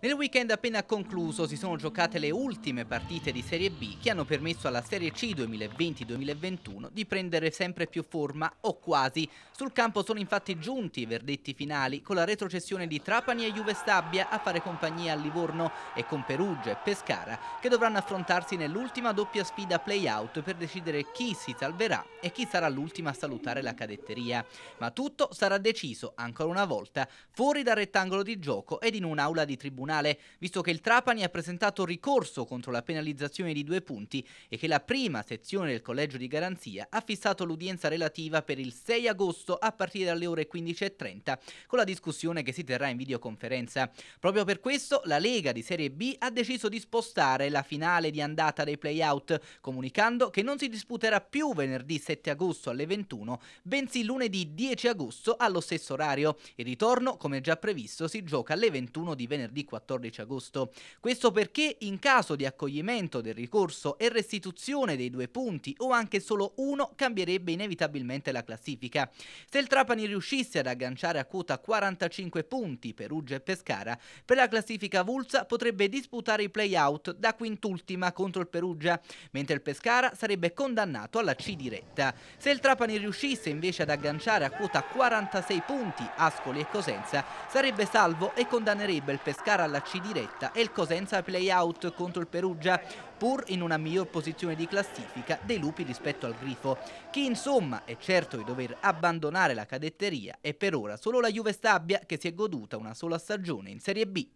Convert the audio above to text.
Nel weekend appena concluso si sono giocate le ultime partite di Serie B che hanno permesso alla Serie C 2020-2021 di prendere sempre più forma o quasi. Sul campo sono infatti giunti i verdetti finali con la retrocessione di Trapani e Juve Stabia a fare compagnia al Livorno e con Perugia e Pescara che dovranno affrontarsi nell'ultima doppia sfida play-out per decidere chi si salverà e chi sarà l'ultima a salutare la cadetteria. Ma tutto sarà deciso ancora una volta fuori dal rettangolo di gioco ed in un'aula di tribunale comunale, visto che il Trapani ha presentato ricorso contro la penalizzazione di due punti e che la prima sezione del collegio di garanzia ha fissato l'udienza relativa per il 6 agosto a partire dalle ore 15.30 con la discussione che si terrà in videoconferenza. Proprio per questo la Lega di Serie B ha deciso di spostare la finale di andata dei playout, comunicando che non si disputerà più venerdì 7 agosto alle 21, bensì lunedì 10 agosto allo stesso orario. Il ritorno, come già previsto, si gioca alle 21 di venerdì 14. 14 agosto. Questo perché in caso di accoglimento del ricorso e restituzione dei due punti o anche solo uno cambierebbe inevitabilmente la classifica. Se il Trapani riuscisse ad agganciare a quota 45 punti Perugia e Pescara, per la classifica Vulsa potrebbe disputare i play-out da quintultima contro il Perugia, mentre il Pescara sarebbe condannato alla C diretta. Se il Trapani riuscisse invece ad agganciare a quota 46 punti Ascoli e Cosenza, sarebbe salvo e condannerebbe il Pescara alla C diretta e il Cosenza playout contro il Perugia, pur in una miglior posizione di classifica dei lupi rispetto al Grifo, che insomma è certo di dover abbandonare la cadetteria e per ora solo la Juve Stabia che si è goduta una sola stagione in Serie B.